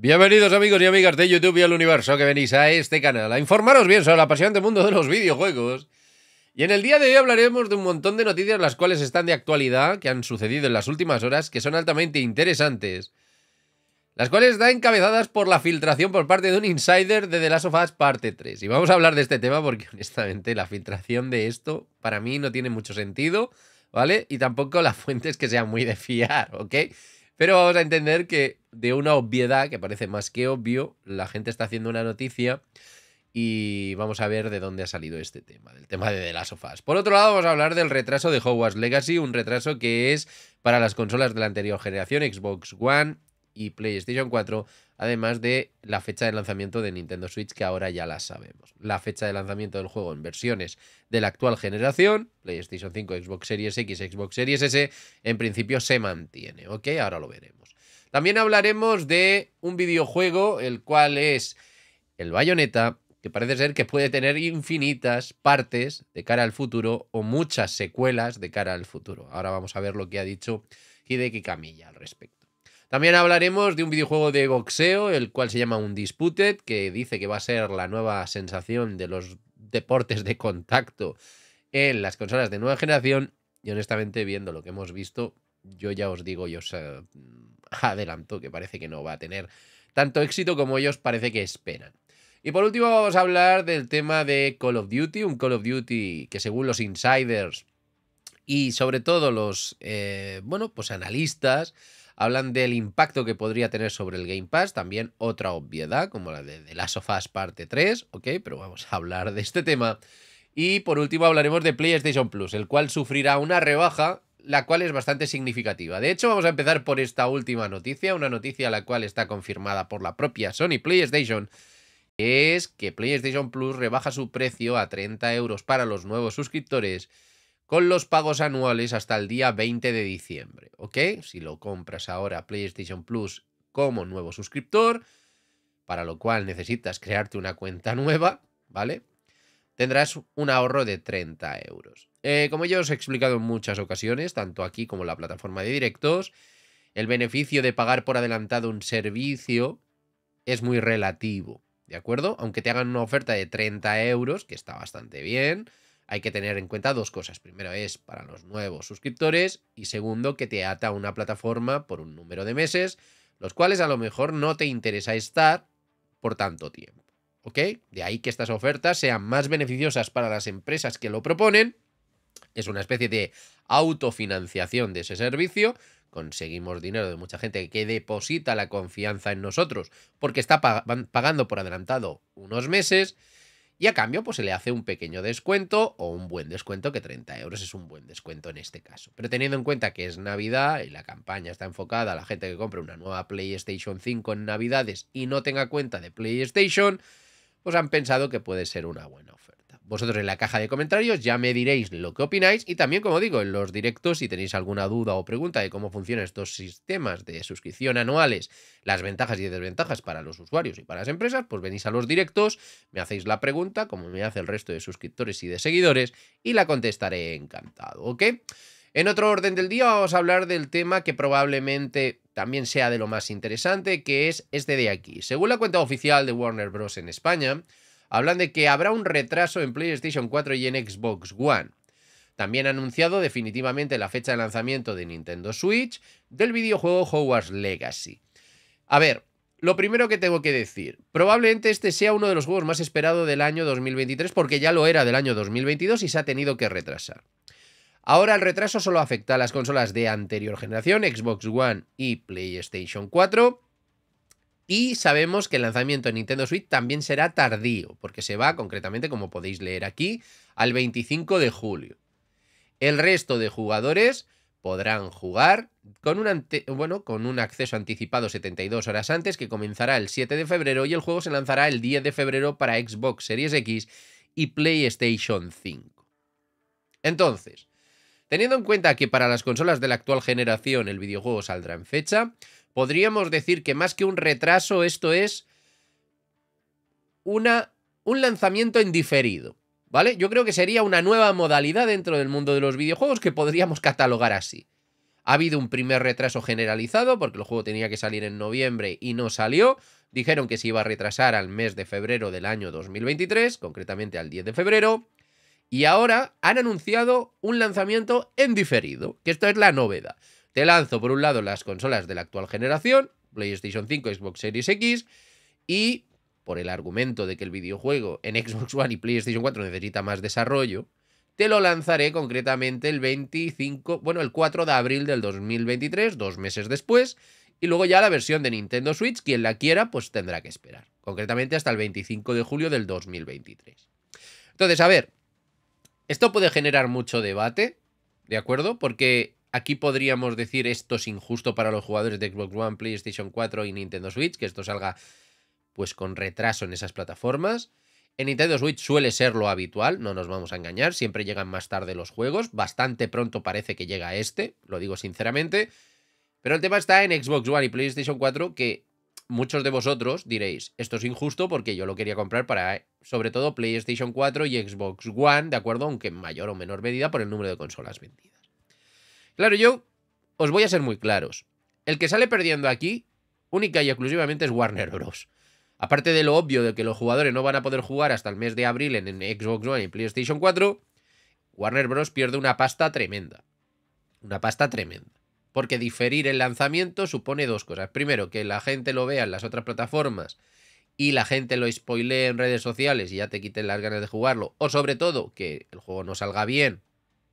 Bienvenidos amigos y amigas de YouTube y al universo que venís a este canal a informaros bien sobre el apasionante mundo de los videojuegos. Y en el día de hoy hablaremos de un montón de noticias las cuales están de actualidad, que han sucedido en las últimas horas, que son altamente interesantes. Las cuales están encabezadas por la filtración por parte de un insider de The Last of Us parte 3. Y vamos a hablar de este tema porque honestamente la filtración de esto para mí no tiene mucho sentido, ¿vale? Y tampoco las fuentes que sean muy de fiar, ¿ok? Pero vamos a entender que de una obviedad que parece más que obvio, la gente está haciendo una noticia y vamos a ver de dónde ha salido este tema, del tema de las Last Por otro lado, vamos a hablar del retraso de Hogwarts Legacy, un retraso que es para las consolas de la anterior generación, Xbox One y PlayStation 4, además de la fecha de lanzamiento de Nintendo Switch, que ahora ya la sabemos. La fecha de lanzamiento del juego en versiones de la actual generación, PlayStation 5, Xbox Series X, Xbox Series S, en principio se mantiene, ¿ok? Ahora lo veremos. También hablaremos de un videojuego, el cual es el Bayonetta, que parece ser que puede tener infinitas partes de cara al futuro o muchas secuelas de cara al futuro. Ahora vamos a ver lo que ha dicho Hideki Kamiya al respecto. También hablaremos de un videojuego de boxeo, el cual se llama Un Disputed que dice que va a ser la nueva sensación de los deportes de contacto en las consolas de nueva generación. Y honestamente, viendo lo que hemos visto, yo ya os digo, y os eh, adelanto que parece que no va a tener tanto éxito como ellos parece que esperan. Y por último vamos a hablar del tema de Call of Duty, un Call of Duty que según los insiders y sobre todo los, eh, bueno, pues analistas, Hablan del impacto que podría tener sobre el Game Pass, también otra obviedad, como la de, Last of Us parte 3, ok, pero vamos a hablar de este tema. Y por último hablaremos de PlayStation Plus, el cual sufrirá una rebaja, la cual es bastante significativa. De hecho, vamos a empezar por esta última noticia, una noticia la cual está confirmada por la propia Sony PlayStation, es que PlayStation Plus rebaja su precio a 30 euros para los nuevos suscriptores con los pagos anuales hasta el día 20 de diciembre, ¿ok? Si lo compras ahora PlayStation Plus como nuevo suscriptor, para lo cual necesitas crearte una cuenta nueva, ¿vale? Tendrás un ahorro de 30 euros. Eh, como ya os he explicado en muchas ocasiones, tanto aquí como en la plataforma de directos, el beneficio de pagar por adelantado un servicio es muy relativo, ¿de acuerdo? Aunque te hagan una oferta de 30 euros, que está bastante bien, hay que tener en cuenta dos cosas. Primero es para los nuevos suscriptores y segundo que te ata una plataforma por un número de meses, los cuales a lo mejor no te interesa estar por tanto tiempo. ¿Ok? De ahí que estas ofertas sean más beneficiosas para las empresas que lo proponen. Es una especie de autofinanciación de ese servicio. Conseguimos dinero de mucha gente que deposita la confianza en nosotros porque está pagando por adelantado unos meses y a cambio pues se le hace un pequeño descuento o un buen descuento que 30 euros es un buen descuento en este caso. Pero teniendo en cuenta que es Navidad y la campaña está enfocada a la gente que compre una nueva PlayStation 5 en Navidades y no tenga cuenta de PlayStation, pues han pensado que puede ser una buena oferta vosotros en la caja de comentarios, ya me diréis lo que opináis y también, como digo, en los directos, si tenéis alguna duda o pregunta de cómo funcionan estos sistemas de suscripción anuales, las ventajas y desventajas para los usuarios y para las empresas, pues venís a los directos, me hacéis la pregunta, como me hace el resto de suscriptores y de seguidores, y la contestaré encantado, ¿ok? En otro orden del día vamos a hablar del tema que probablemente también sea de lo más interesante, que es este de aquí. Según la cuenta oficial de Warner Bros. en España, hablan de que habrá un retraso en PlayStation 4 y en Xbox One. También ha anunciado definitivamente la fecha de lanzamiento de Nintendo Switch del videojuego Hogwarts Legacy. A ver, lo primero que tengo que decir, probablemente este sea uno de los juegos más esperados del año 2023 porque ya lo era del año 2022 y se ha tenido que retrasar. Ahora el retraso solo afecta a las consolas de anterior generación, Xbox One y PlayStation 4, y sabemos que el lanzamiento de Nintendo Switch también será tardío, porque se va concretamente, como podéis leer aquí, al 25 de julio. El resto de jugadores podrán jugar con un, bueno, con un acceso anticipado 72 horas antes, que comenzará el 7 de febrero, y el juego se lanzará el 10 de febrero para Xbox Series X y PlayStation 5. Entonces, teniendo en cuenta que para las consolas de la actual generación el videojuego saldrá en fecha, Podríamos decir que más que un retraso, esto es una, un lanzamiento en diferido. ¿Vale? Yo creo que sería una nueva modalidad dentro del mundo de los videojuegos que podríamos catalogar así. Ha habido un primer retraso generalizado porque el juego tenía que salir en noviembre y no salió. Dijeron que se iba a retrasar al mes de febrero del año 2023, concretamente al 10 de febrero. Y ahora han anunciado un lanzamiento en diferido, que esto es la novedad. Te lanzo por un lado las consolas de la actual generación, PlayStation 5, Xbox Series X, y por el argumento de que el videojuego en Xbox One y PlayStation 4 necesita más desarrollo, te lo lanzaré concretamente el 25, bueno, el 4 de abril del 2023, dos meses después, y luego ya la versión de Nintendo Switch, quien la quiera, pues tendrá que esperar, concretamente hasta el 25 de julio del 2023. Entonces, a ver, esto puede generar mucho debate, ¿de acuerdo? Porque aquí podríamos decir esto es injusto para los jugadores de Xbox One, PlayStation 4 y Nintendo Switch, que esto salga pues con retraso en esas plataformas. En Nintendo Switch suele ser lo habitual, no nos vamos a engañar, siempre llegan más tarde los juegos, bastante pronto parece que llega este, lo digo sinceramente, pero el tema está en Xbox One y PlayStation 4 que muchos de vosotros diréis, esto es injusto porque yo lo quería comprar para sobre todo PlayStation 4 y Xbox One, de acuerdo, aunque en mayor o menor medida por el número de consolas vendidas. Claro, yo os voy a ser muy claros. El que sale perdiendo aquí, única y exclusivamente, es Warner Bros. Aparte de lo obvio de que los jugadores no van a poder jugar hasta el mes de abril en Xbox One y PlayStation 4, Warner Bros. pierde una pasta tremenda. Una pasta tremenda. Porque diferir el lanzamiento supone dos cosas. Primero, que la gente lo vea en las otras plataformas y la gente lo spoilee en redes sociales y ya te quiten las ganas de jugarlo. O sobre todo, que el juego no salga bien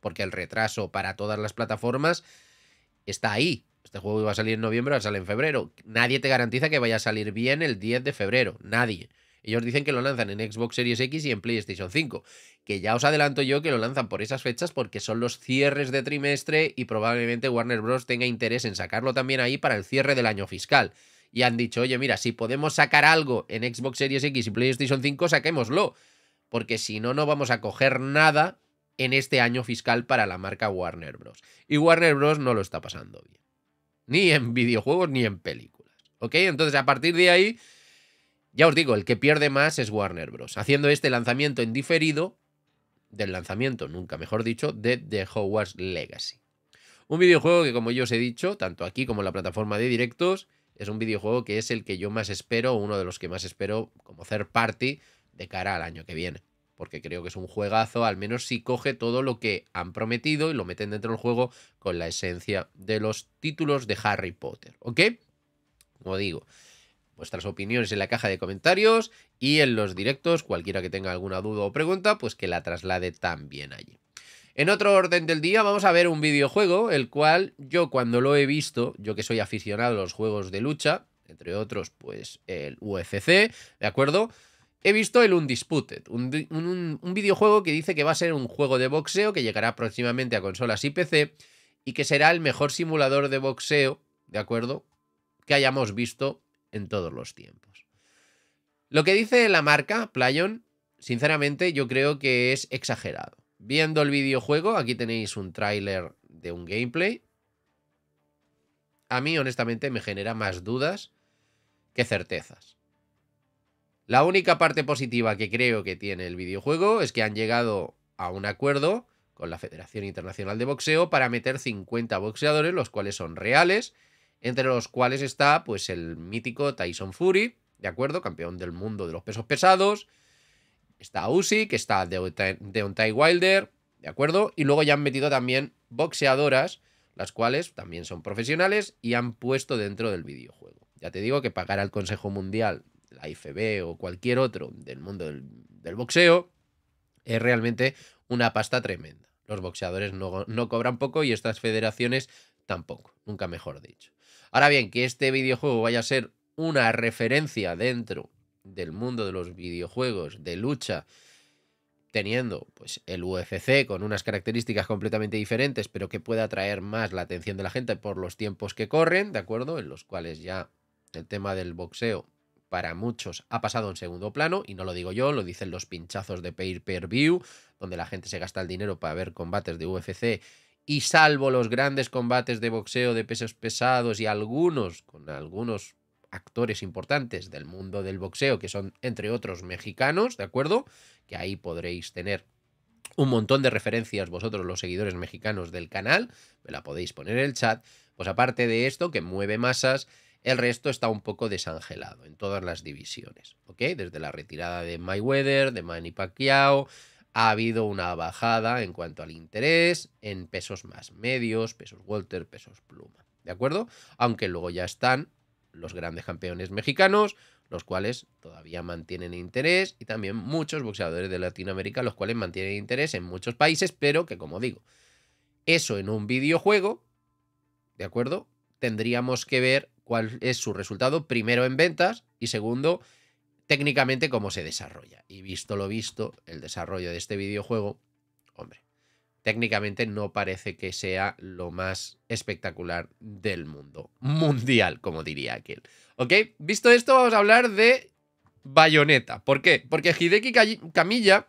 porque el retraso para todas las plataformas está ahí. Este juego iba a salir en noviembre, a sale en febrero. Nadie te garantiza que vaya a salir bien el 10 de febrero. Nadie. Ellos dicen que lo lanzan en Xbox Series X y en PlayStation 5. Que ya os adelanto yo que lo lanzan por esas fechas porque son los cierres de trimestre y probablemente Warner Bros. tenga interés en sacarlo también ahí para el cierre del año fiscal. Y han dicho, oye, mira, si podemos sacar algo en Xbox Series X y PlayStation 5, saquémoslo. Porque si no, no vamos a coger nada en este año fiscal para la marca Warner Bros. Y Warner Bros. no lo está pasando bien. Ni en videojuegos ni en películas. ¿Ok? Entonces a partir de ahí, ya os digo, el que pierde más es Warner Bros. Haciendo este lanzamiento en diferido, del lanzamiento, nunca mejor dicho, de The Hogwarts Legacy. Un videojuego que, como yo os he dicho, tanto aquí como en la plataforma de directos, es un videojuego que es el que yo más espero, uno de los que más espero como hacer party de cara al año que viene porque creo que es un juegazo, al menos si coge todo lo que han prometido y lo meten dentro del juego con la esencia de los títulos de Harry Potter, ¿ok? Como digo, vuestras opiniones en la caja de comentarios y en los directos, cualquiera que tenga alguna duda o pregunta, pues que la traslade también allí. En otro orden del día vamos a ver un videojuego, el cual yo cuando lo he visto, yo que soy aficionado a los juegos de lucha, entre otros pues el UFC, ¿de acuerdo? He visto el Undisputed, un, un videojuego que dice que va a ser un juego de boxeo que llegará próximamente a consolas y PC y que será el mejor simulador de boxeo, ¿de acuerdo? Que hayamos visto en todos los tiempos. Lo que dice la marca, Playon, sinceramente yo creo que es exagerado. Viendo el videojuego, aquí tenéis un tráiler de un gameplay. A mí, honestamente, me genera más dudas que certezas. La única parte positiva que creo que tiene el videojuego es que han llegado a un acuerdo con la Federación Internacional de Boxeo para meter 50 boxeadores, los cuales son reales, entre los cuales está pues el mítico Tyson Fury, ¿de acuerdo? Campeón del mundo de los pesos pesados. Está que está Deontay Wilder, ¿de acuerdo? Y luego ya han metido también boxeadoras, las cuales también son profesionales y han puesto dentro del videojuego. Ya te digo que pagar al Consejo Mundial la IFB o cualquier otro del mundo del, boxeo, es realmente una pasta tremenda. Los boxeadores no, no cobran poco y estas federaciones tampoco, nunca mejor dicho. Ahora bien, que este videojuego vaya a ser una referencia dentro del mundo de los videojuegos de lucha, teniendo pues el UFC con unas características completamente diferentes, pero que pueda atraer más la atención de la gente por los tiempos que corren, ¿de acuerdo? En los cuales ya el tema del boxeo para muchos ha pasado en segundo plano, y no lo digo yo, lo dicen los pinchazos de Pay Per View, donde la gente se gasta el dinero para ver combates de UFC, y salvo los grandes combates de boxeo de pesos pesados y algunos, con algunos actores importantes del mundo del boxeo, que son entre otros mexicanos, ¿de acuerdo? Que ahí podréis tener un montón de referencias vosotros los seguidores mexicanos del canal, me la podéis poner en el chat, pues aparte de esto que mueve masas, el resto está un poco desangelado en todas las divisiones, ¿ok? Desde la retirada de Mayweather, de Manny Pacquiao, ha habido una bajada en cuanto al interés en pesos más medios, pesos Walter, pesos pluma, ¿de acuerdo? Aunque luego ya están los grandes campeones mexicanos, los cuales todavía mantienen interés, y también muchos boxeadores de Latinoamérica, los cuales mantienen interés en muchos países, pero que como digo, eso en un videojuego, ¿de acuerdo? Tendríamos que ver cuál es su resultado, primero en ventas y segundo, técnicamente cómo se desarrolla. Y visto lo visto, el desarrollo de este videojuego, hombre, técnicamente no parece que sea lo más espectacular del mundo. Mundial, como diría aquel. ¿Ok? Visto esto, vamos a hablar de Bayonetta. ¿Por qué? Porque Hideki Camilla,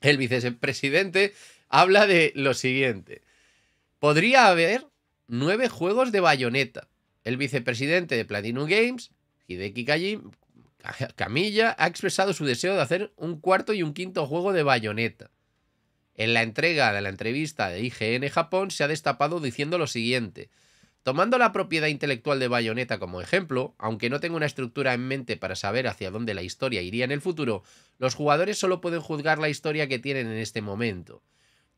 el vicepresidente, habla de lo siguiente. Podría haber nueve juegos de Bayonetta. El vicepresidente de Platinum Games, Hideki Camilla, ha expresado su deseo de hacer un cuarto y un quinto juego de Bayonetta. En la entrega de la entrevista de IGN Japón se ha destapado diciendo lo siguiente. Tomando la propiedad intelectual de Bayonetta como ejemplo, aunque no tengo una estructura en mente para saber hacia dónde la historia iría en el futuro, los jugadores solo pueden juzgar la historia que tienen en este momento.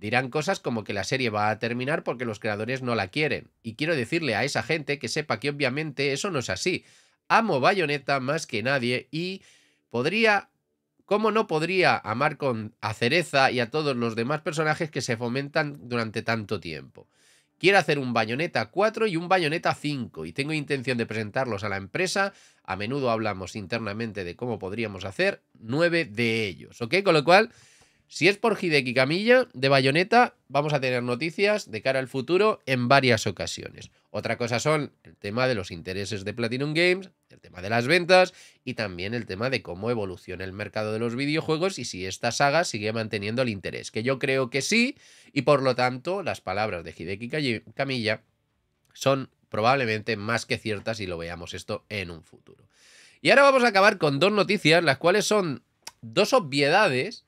Dirán cosas como que la serie va a terminar porque los creadores no la quieren. Y quiero decirle a esa gente que sepa que obviamente eso no es así. Amo Bayonetta más que nadie y podría... ¿Cómo no podría amar con a Cereza y a todos los demás personajes que se fomentan durante tanto tiempo? Quiero hacer un Bayonetta 4 y un Bayonetta 5 y tengo intención de presentarlos a la empresa. A menudo hablamos internamente de cómo podríamos hacer nueve de ellos, ¿ok? Con lo cual, si es por Hideki Camilla, de Bayonetta, vamos a tener noticias de cara al futuro en varias ocasiones. Otra cosa son el tema de los intereses de Platinum Games, el tema de las ventas y también el tema de cómo evoluciona el mercado de los videojuegos y si esta saga sigue manteniendo el interés, que yo creo que sí, y por lo tanto las palabras de Hideki Camilla son probablemente más que ciertas y lo veamos esto en un futuro. Y ahora vamos a acabar con dos noticias, las cuales son dos obviedades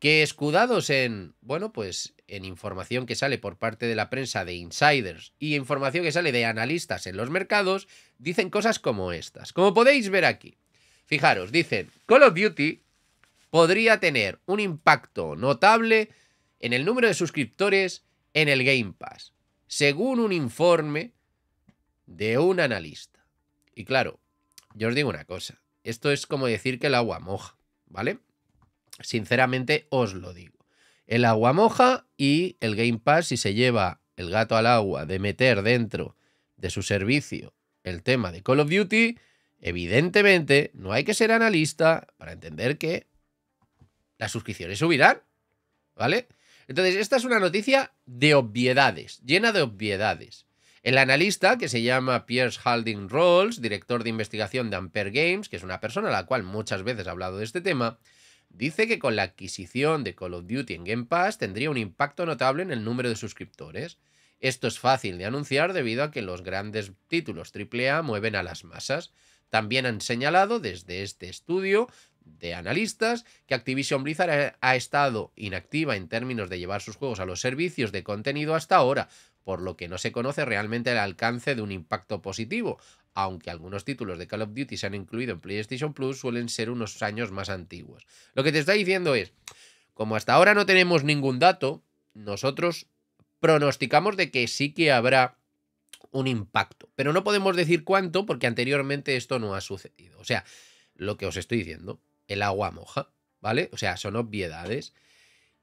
que escudados en, bueno, pues en información que sale por parte de la prensa de insiders y información que sale de analistas en los mercados, dicen cosas como estas. Como podéis ver aquí, fijaros, dicen, Call of Duty podría tener un impacto notable en el número de suscriptores en el Game Pass, según un informe de un analista. Y claro, yo os digo una cosa, esto es como decir que el agua moja, ¿vale? Sinceramente os lo digo. El agua moja y el Game Pass, si se lleva el gato al agua de meter dentro de su servicio el tema de Call of Duty, evidentemente no hay que ser analista para entender que las suscripciones subirán, ¿vale? Entonces, esta es una noticia de obviedades, llena de obviedades. El analista, que se llama Pierce Halding Rolls, director de investigación de Ampere Games, que es una persona a la cual muchas veces ha hablado de este tema, Dice que con la adquisición de Call of Duty en Game Pass tendría un impacto notable en el número de suscriptores. Esto es fácil de anunciar debido a que los grandes títulos AAA mueven a las masas. También han señalado desde este estudio de analistas que Activision Blizzard ha estado inactiva en términos de llevar sus juegos a los servicios de contenido hasta ahora, por lo que no se conoce realmente el alcance de un impacto positivo, aunque algunos títulos de Call of Duty se han incluido en PlayStation Plus, suelen ser unos años más antiguos. Lo que te está diciendo es, como hasta ahora no tenemos ningún dato, nosotros pronosticamos de que sí que habrá un impacto, pero no podemos decir cuánto porque anteriormente esto no ha sucedido. O sea, lo que os estoy diciendo, el agua moja, ¿vale? O sea, son obviedades.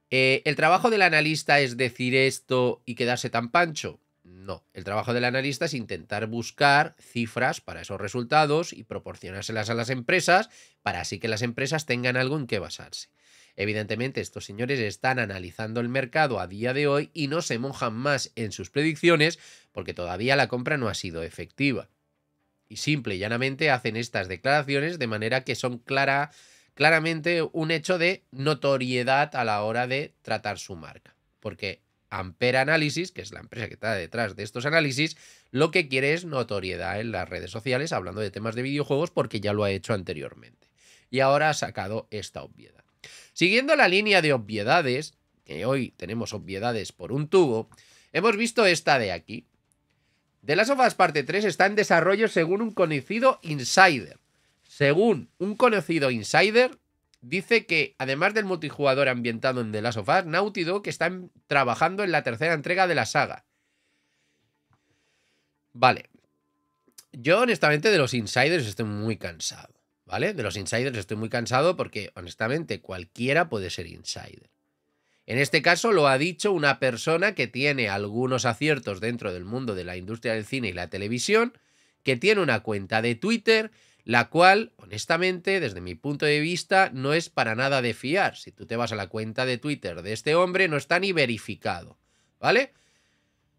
Eh, ¿El trabajo del analista es decir esto y quedarse tan pancho? No, el trabajo del analista es intentar buscar cifras para esos resultados y proporcionárselas a las empresas para así que las empresas tengan algo en qué basarse. Evidentemente, estos señores están analizando el mercado a día de hoy y no se mojan más en sus predicciones porque todavía la compra no ha sido efectiva. Y simple y llanamente hacen estas declaraciones de manera que son clara, claramente un hecho de notoriedad a la hora de tratar su marca. Porque Ampera Análisis, que es la empresa que está detrás de estos análisis, lo que quiere es notoriedad en las redes sociales hablando de temas de videojuegos porque ya lo ha hecho anteriormente. Y ahora ha sacado esta obviedad. Siguiendo la línea de obviedades, que hoy tenemos obviedades por un tubo, hemos visto esta de aquí. De las of Parte 3 está en desarrollo según un conocido insider. Según un conocido insider, dice que además del multijugador ambientado en The Last of Us, Naughty Dog están trabajando en la tercera entrega de la saga. Vale. Yo honestamente de los insiders estoy muy cansado, ¿vale? De los insiders estoy muy cansado porque honestamente cualquiera puede ser insider. En este caso lo ha dicho una persona que tiene algunos aciertos dentro del mundo de la industria del cine y la televisión, que tiene una cuenta de Twitter, la cual, honestamente, desde mi punto de vista, no es para nada de fiar. Si tú te vas a la cuenta de Twitter de este hombre, no está ni verificado, ¿vale?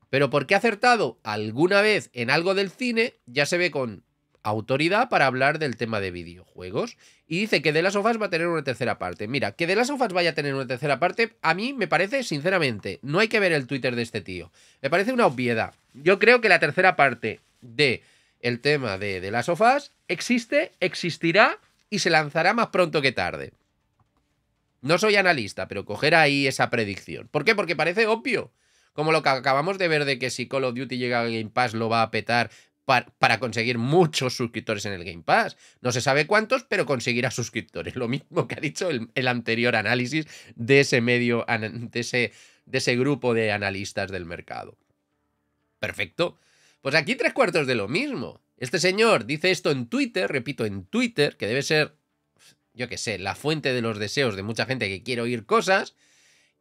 Pero porque ha acertado alguna vez en algo del cine, ya se ve con autoridad para hablar del tema de videojuegos. Y dice que de las Us va a tener una tercera parte. Mira, que de las Us vaya a tener una tercera parte, a mí me parece, sinceramente, no hay que ver el Twitter de este tío. Me parece una obviedad. Yo creo que la tercera parte de el tema de, las sofás existe, existirá y se lanzará más pronto que tarde. No soy analista, pero coger ahí esa predicción. ¿Por qué? Porque parece obvio. Como lo que acabamos de ver de que si Call of Duty llega al Game Pass lo va a petar para, conseguir muchos suscriptores en el Game Pass. No se sabe cuántos, pero conseguirá suscriptores. Lo mismo que ha dicho el, anterior análisis de ese medio, de ese grupo de analistas del mercado. Perfecto. Pues aquí tres cuartos de lo mismo. Este señor dice esto en Twitter, repito, en Twitter, que debe ser, yo qué sé, la fuente de los deseos de mucha gente que quiere oír cosas.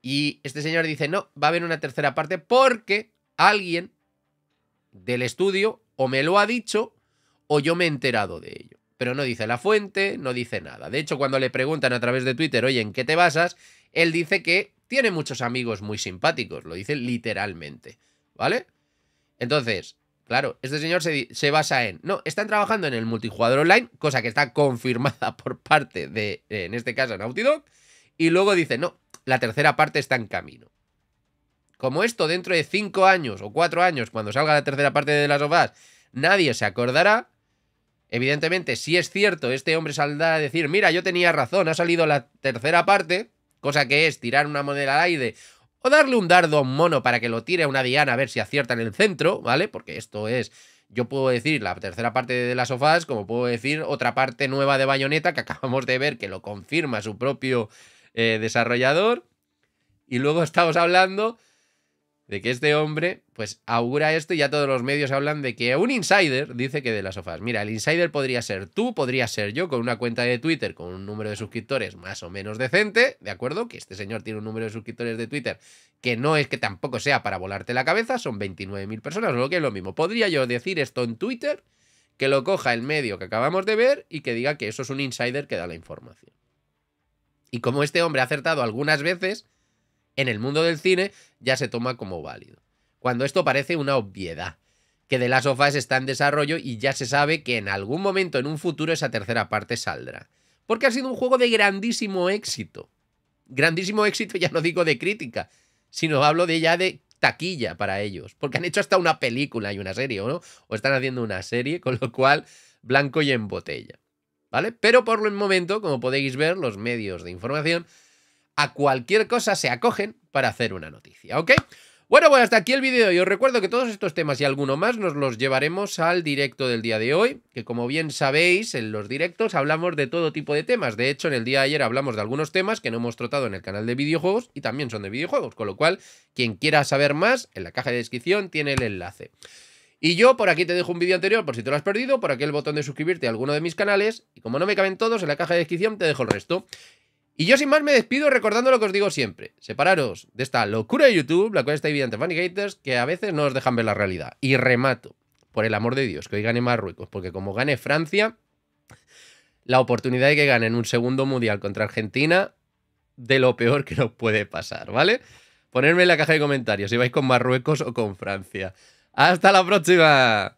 Y este señor dice, no, va a haber una tercera parte porque alguien del estudio o me lo ha dicho o yo me he enterado de ello. Pero no dice la fuente, no dice nada. De hecho, cuando le preguntan a través de Twitter, oye, ¿en qué te basas? Él dice que tiene muchos amigos muy simpáticos, lo dice literalmente. ¿Vale? Entonces, Claro, este señor se, basa en. No, están trabajando en el multijugador online, cosa que está confirmada por parte de, eh, en este caso, Naughty Dog. Y luego dice, no, la tercera parte está en camino. Como esto dentro de cinco años o cuatro años, cuando salga la tercera parte de las OVAS, nadie se acordará. Evidentemente, si es cierto, este hombre saldrá a decir, mira, yo tenía razón, ha salido la tercera parte, cosa que es tirar una moneda al aire o darle un dardo a un mono para que lo tire a una diana a ver si acierta en el centro, ¿vale? Porque esto es, yo puedo decir la tercera parte de las sofás, como puedo decir otra parte nueva de bayoneta que acabamos de ver que lo confirma su propio eh, desarrollador. Y luego estamos hablando de que este hombre pues augura esto y ya todos los medios hablan de que un insider dice que de las sofás. Mira, el insider podría ser tú, podría ser yo, con una cuenta de Twitter, con un número de suscriptores más o menos decente, ¿de acuerdo? Que este señor tiene un número de suscriptores de Twitter que no es que tampoco sea para volarte la cabeza, son 29.000 personas, lo que es lo mismo. Podría yo decir esto en Twitter, que lo coja el medio que acabamos de ver y que diga que eso es un insider que da la información. Y como este hombre ha acertado algunas veces, en el mundo del cine, ya se toma como válido. Cuando esto parece una obviedad, que de las Us está en desarrollo y ya se sabe que en algún momento en un futuro esa tercera parte saldrá. Porque ha sido un juego de grandísimo éxito. Grandísimo éxito ya no digo de crítica, sino hablo de ya de taquilla para ellos, porque han hecho hasta una película y una serie, ¿o ¿no? O están haciendo una serie, con lo cual blanco y en botella. ¿Vale? Pero por el momento, como podéis ver, los medios de información a cualquier cosa se acogen para hacer una noticia, ¿ok? Bueno, bueno, pues hasta aquí el vídeo y os recuerdo que todos estos temas y alguno más nos los llevaremos al directo del día de hoy, que como bien sabéis, en los directos hablamos de todo tipo de temas. De hecho, en el día de ayer hablamos de algunos temas que no hemos tratado en el canal de videojuegos y también son de videojuegos, con lo cual, quien quiera saber más, en la caja de descripción tiene el enlace. Y yo por aquí te dejo un vídeo anterior por si te lo has perdido, por aquí el botón de suscribirte a alguno de mis canales, y como no me caben todos, en la caja de descripción te dejo el resto. Y yo sin más me despido recordando lo que os digo siempre. Separaros de esta locura de YouTube, la cual está evidente fan y que a veces no os dejan ver la realidad. Y remato, por el amor de Dios, que hoy gane Marruecos, porque como gane Francia, la oportunidad de que en un segundo mundial contra Argentina, de lo peor que nos puede pasar, ¿vale? Ponedme en la caja de comentarios si vais con Marruecos o con Francia. ¡Hasta la próxima!